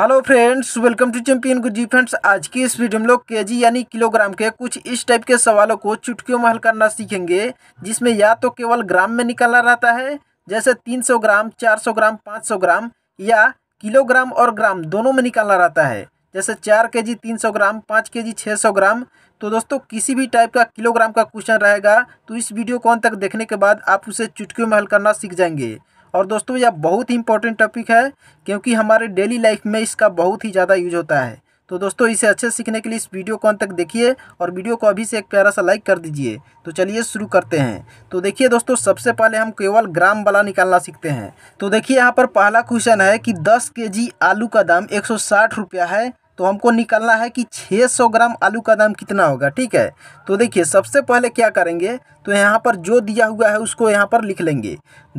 hello friends welcome to champion ji friends आज की इस वीडियो में लोग जी यानी किलोग्राम के कुछ इस टाइप के सवालों को चुटकियों में हल करना सीखेंगे जिसमें या तो केवल ग्राम में निकलना रहता है जैसे 300 ग्राम 400 ग्राम 500 ग्राम या किलोग्राम और ग्राम दोनों में निकालना रहता है जैसे चार के जी तीन सौ ग्राम पाँच के जी छः सौ ग्राम तो दोस्तों किसी भी टाइप का किलोग्राम का क्वेश्चन रहेगा तो इस वीडियो को अंत तक देखने के बाद आप उसे चुटकियों में हल करना सीख जाएंगे और दोस्तों यह बहुत ही इंपॉर्टेंट टॉपिक है क्योंकि हमारे डेली लाइफ में इसका बहुत ही ज़्यादा यूज होता है तो दोस्तों इसे अच्छे सीखने के लिए इस वीडियो को अंत तक देखिए और वीडियो को अभी से एक प्यारा सा लाइक कर दीजिए तो चलिए शुरू करते हैं तो देखिए दोस्तों सबसे पहले हम केवल ग्राम वाला निकालना सीखते हैं तो देखिए यहाँ पर पहला क्वेश्चन है कि दस के आलू का दाम एक रुपया है तो हमको निकालना है कि 600 ग्राम आलू का दाम कितना होगा ठीक है तो देखिए सबसे पहले क्या करेंगे तो यहाँ पर जो दिया हुआ है उसको यहाँ पर लिख लेंगे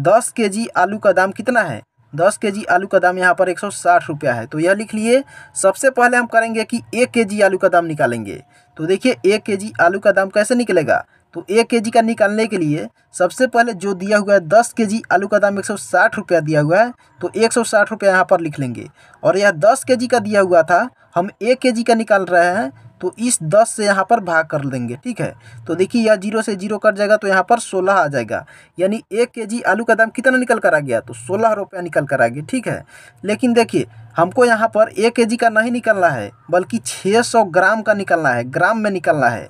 दस के जी आलू का दाम कितना है दस के जी आलू का दाम यहाँ पर एक सौ साठ रुपया है तो यह लिख लिए सबसे पहले हम करेंगे कि एक के जी आलू का दाम निकालेंगे तो देखिए एक के जी आलू का दाम कैसे निकलेगा तो एक के का निकालने के लिए सबसे पहले जो दिया हुआ है दस के जी आलू का दाम एक सौ साठ रुपया दिया हुआ है तो एक सौ साठ रुपया यहाँ पर लिख लेंगे और यह दस के जी का दिया हुआ था हम एक के जी का निकाल रहे हैं तो इस दस से यहाँ पर भाग कर देंगे ठीक है तो देखिए यह जीरो से जीरो कट जाएगा तो यहाँ पर सोलह आ जाएगा यानी एक के जी आलू का दाम कितना निकल कर आ गया तो सोलह रुपया निकल कर आ गया ठीक है लेकिन देखिए हमको यहाँ पर एक के जी का नहीं निकलना है बल्कि छः सौ ग्राम का निकलना है ग्राम में निकलना है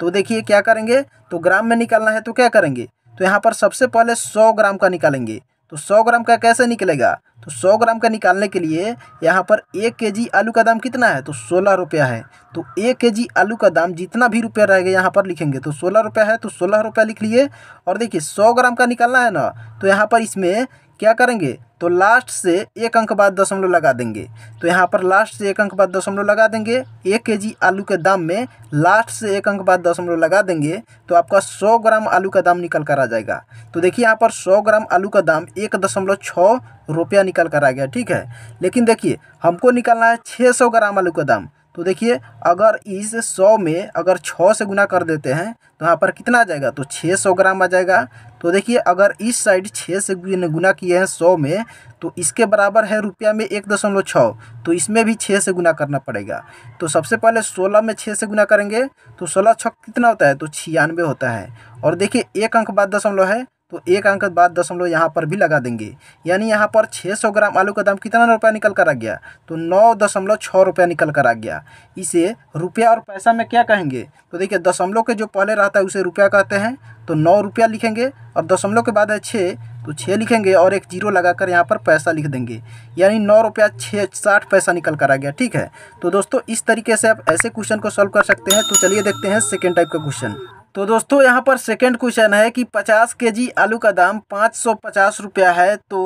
तो देखिए क्या करेंगे तो ग्राम में निकालना है तो क्या करेंगे तो यहाँ पर सबसे पहले सौ ग्राम का निकालेंगे तो सौ ग्राम का कैसे निकलेगा तो सौ ग्राम का निकालने के लिए यहाँ पर एक के जी आलू का दाम कितना है तो सोलह रुपया है तो एक के जी आलू का दाम जितना भी रुपया रहेगा यहाँ पर लिखेंगे तो सोलह रुपया है तो सोलह रुपया लिख लिए और देखिए सौ ग्राम का निकालना है ना तो यहाँ पर इसमें क्या करेंगे तो लास्ट से एक अंक बाद दशमलव लगा देंगे तो यहाँ पर लास्ट से एक अंक बाद दशमलव लगा देंगे एक के जी आलू के दाम में लास्ट से एक अंक बाद दशमलव लगा देंगे तो आपका सौ ग्राम आलू का दाम निकल कर आ जाएगा तो देखिए यहाँ पर सौ ग्राम आलू का दाम एक दशमलव छः रुपया निकल कर आ गया ठीक है लेकिन देखिए हमको निकालना है छः सौ ग्राम आलू का दाम तो देखिए अगर इस सौ में अगर छः से गुना कर देते हैं तो यहाँ पर कितना आ जाएगा तो छः सौ ग्राम आ जाएगा तो देखिए अगर इस साइड छः से गुना किए हैं सौ में तो इसके बराबर है रुपया में एक दशमलव छः तो इसमें भी छः से गुना करना पड़ेगा तो सबसे पहले सोलह में छः से गुना करेंगे तो सोलह छः कितना होता है तो छियानवे होता है और देखिए एक अंक बाद दशमलव है तो एक अंक बाद दशमलव यहाँ पर भी लगा देंगे यानी यहाँ पर 600 ग्राम आलू का दाम कितना रुपया निकल कर आ गया तो नौ दशमलव छः रुपया निकल कर आ गया इसे रुपया और पैसा में क्या कहेंगे तो देखिए दशमलव के जो पहले रहता है उसे रुपया कहते हैं तो नौ रुपया लिखेंगे और दशमलव के बाद है छः तो छः लिखेंगे और एक जीरो कर यहाँ पर पैसा लिख देंगे यानी नौ रुपया छः साठ पैसा निकल कर आ गया ठीक है तो दोस्तों इस तरीके से आप ऐसे क्वेश्चन को सॉल्व कर सकते हैं तो चलिए देखते हैं सेकेंड टाइप का क्वेश्चन तो दोस्तों यहाँ पर सेकंड क्वेश्चन है कि 50 केजी आलू का दाम पाँच रुपया है तो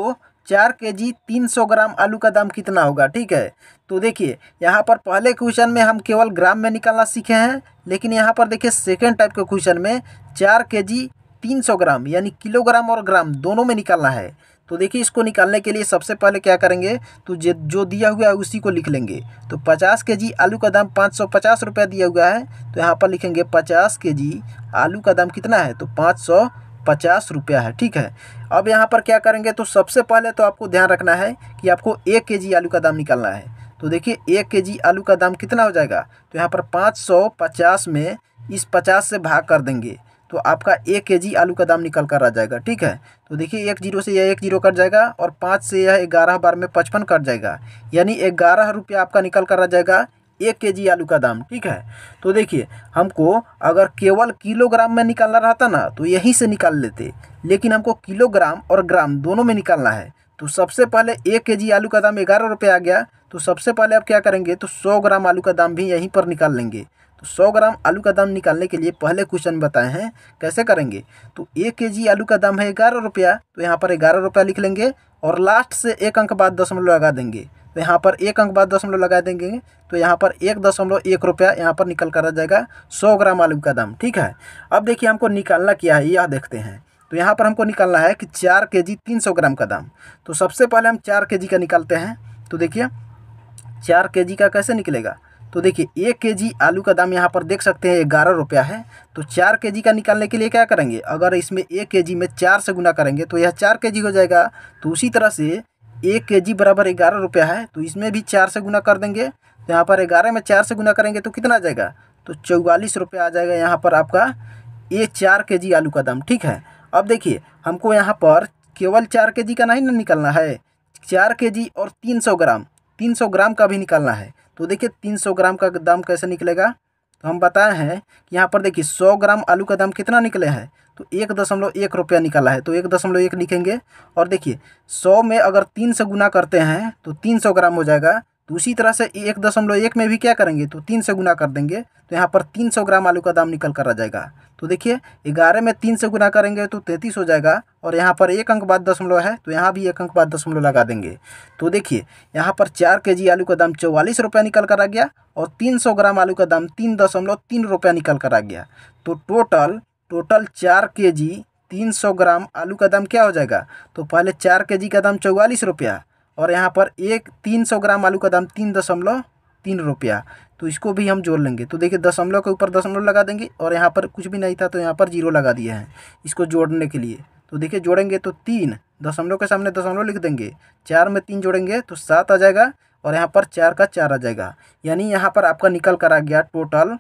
चार के जी तीन सौ ग्राम आलू का दाम कितना होगा ठीक है तो देखिए यहाँ पर पहले क्वेश्चन में हम केवल ग्राम में निकालना सीखे हैं लेकिन यहाँ पर देखिए सेकेंड टाइप के क्वेश्चन में चार के जी तीन सौ ग्राम यानी किलोग्राम और ग्राम दोनों में निकालना है तो देखिए इसको निकालने के लिए सबसे पहले क्या करेंगे तो जो दिया हुआ है उसी को लिख लेंगे तो पचास के जी आलू का दाम पाँच सौ पचास रुपया दिया हुआ है तो यहाँ पर लिखेंगे पचास के जी आलू का दाम कितना है तो पाँच सौ पचास रुपया है ठीक है अब यहाँ पर क्या करेंगे तो सबसे पहले तो आपको ध्यान रखना है कि आपको एक के जी आलू का दाम निकालना है तो देखिए एक के जी आलू का दाम कितना हो जाएगा तो यहाँ पर पाँच सौ पचास में इस पचास से भाग कर देंगे तो आपका एक के जी आलू का दाम निकल कर आ जाएगा ठीक है तो देखिए एक जीरो से यह एक जीरो कट जाएगा और पाँच से यह ग्यारह बार में पचपन कट जाएगा यानी ग्यारह रुपया आपका निकल कर आ जाएगा एक के जी आलू का दाम ठीक है तो देखिए हमको अगर केवल किलोग्राम में निकालना रहता ना तो यहीं से निकाल लेते लेकिन हमको किलोग्राम और ग्राम दोनों में निकालना है तो सबसे पहले एक के जी आलू का दाम ग्यारह रुपये आ गया तो सबसे पहले आप क्या करेंगे तो सौ ग्राम आलू का दाम भी यहीं पर निकाल लेंगे तो सौ ग्राम आलू का दाम निकालने के लिए पहले क्वेश्चन बताए हैं कैसे करेंगे तो एक के जी आलू का दाम है ग्यारह रुपया तो यहाँ पर ग्यारह रुपया लिख लेंगे और लास्ट से एक अंक बाद दशमलव लगा देंगे तो यहाँ पर एक अंक बाद दशमलव लगा देंगे तो यहाँ पर एक दशमलव एक रुपया यहाँ पर निकल कर आ जाएगा सौ ग्राम आलू का दाम ठीक है अब देखिए हमको निकालना क्या है यह देखते हैं तो यहाँ पर हमको निकालना है कि चार के जी तीन सौ ग्राम का दाम तो सबसे पहले हम चार के जी का निकालते हैं तो देखिए चार के जी का कैसे निकलेगा तो देखिए एक के आलू का दाम यहाँ पर देख सकते हैं ग्यारह रुपया है तो चार के का निकालने के लिए क्या करेंगे अगर इसमें एक के में चार से गुना करेंगे तो यह चार के हो जाएगा तो उसी तरह से एक के जी बराबर ग्यारह रुपया है तो इसमें भी चार से गुना कर देंगे तो यहाँ पर ग्यारह में चार से गुना करेंगे तो कितना आ जाएगा तो चौवालीस रुपया आ जाएगा यहाँ पर आपका ये चार के जी आलू का दाम ठीक है अब देखिए हमको यहाँ पर केवल चार के जी का नहीं ना निकलना है चार के जी और तीन सौ ग्राम तीन सौ ग्राम का भी निकालना है तो देखिए तीन सौ ग्राम का दाम कैसे निकलेगा तो हम बताए हैं कि यहाँ पर देखिए सौ ग्राम आलू का दाम कितना निकले है तो एक दशमलव एक रुपया निकाला है तो एक दशमलव एक लिखेंगे और देखिए सौ में अगर तीन से गुना करते हैं तो तीन सौ ग्राम हो जाएगा तो उसी तरह से एक दशमलव एक में भी क्या करेंगे तो तीन से गुना कर देंगे तो यहाँ पर तीन सौ ग्राम आलू का दाम निकल कर आ जाएगा तो देखिए ग्यारह में तीन से गुना करेंगे तो तैंतीस हो जाएगा और यहाँ पर एक अंक बाद दशमलव है तो यहाँ भी एक अंक बाद दशमलव लगा देंगे तो देखिए यहाँ पर चार के जी आलू का दाम चौवालीस रुपया निकल कर आ गया और तीन सौ ग्राम आलू का दाम तीन दशमलव तीन रुपया निकल कर आ गया तो टोटल टोटल चार के जी तीन सौ ग्राम आलू का दाम क्या हो जाएगा तो पहले चार के जी का दाम चौवालीस रुपया और यहाँ पर एक तीन सौ ग्राम आलू का दाम तीन दशमलव तीन रुपया तो इसको भी हम जोड़ लेंगे तो देखिए दशमलव के ऊपर दशमलव लगा देंगे और यहाँ पर कुछ भी नहीं था तो यहाँ पर जीरो लगा दिया है इसको जोड़ने के लिए तो देखिए जोड़ेंगे तो तीन दशमलव के सामने दशमलव लिख देंगे चार में तीन जोड़ेंगे तो सात आ जाएगा और यहाँ पर चार का चार आ जाएगा यानी यहाँ पर आपका निकल कर आ गया टोटल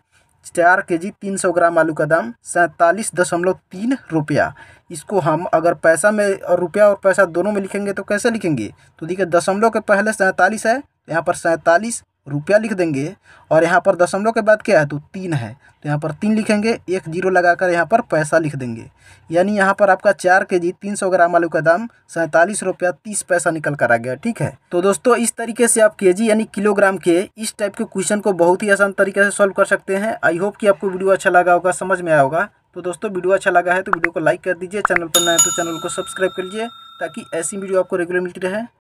चार के जी तीन सौ ग्राम आलू का दाम सैंतालीस दशमलव तीन रुपया इसको हम अगर पैसा में और रुपया और पैसा दोनों में लिखेंगे तो कैसे लिखेंगे तो देखिए दशमलव के पहले सैंतालीस है यहाँ पर सैंतालीस रुपया लिख देंगे और यहाँ पर दशमलव के बाद क्या है तो तीन है तो यहाँ पर तीन लिखेंगे एक जीरो लगाकर यहाँ पर पैसा लिख देंगे यानी यहाँ पर आपका चार के जी तीन सौ ग्राम आलू का दाम सैंतालीस रुपया तीस पैसा निकल कर आ गया ठीक है तो दोस्तों इस तरीके से आप के जी यानी किलोग्राम के इस टाइप के क्वेश्चन को बहुत ही आसान तरीके से सॉल्व कर सकते हैं आई होप कि आपको वीडियो अच्छा लगा होगा समझ में आया होगा तो दोस्तों वीडियो अच्छा लगा है तो वीडियो को लाइक कर दीजिए चैनल पर नए तो चैनल को सब्सक्राइब कर लीजिए ताकि ऐसी वीडियो आपको रेगुलर मिलती रहे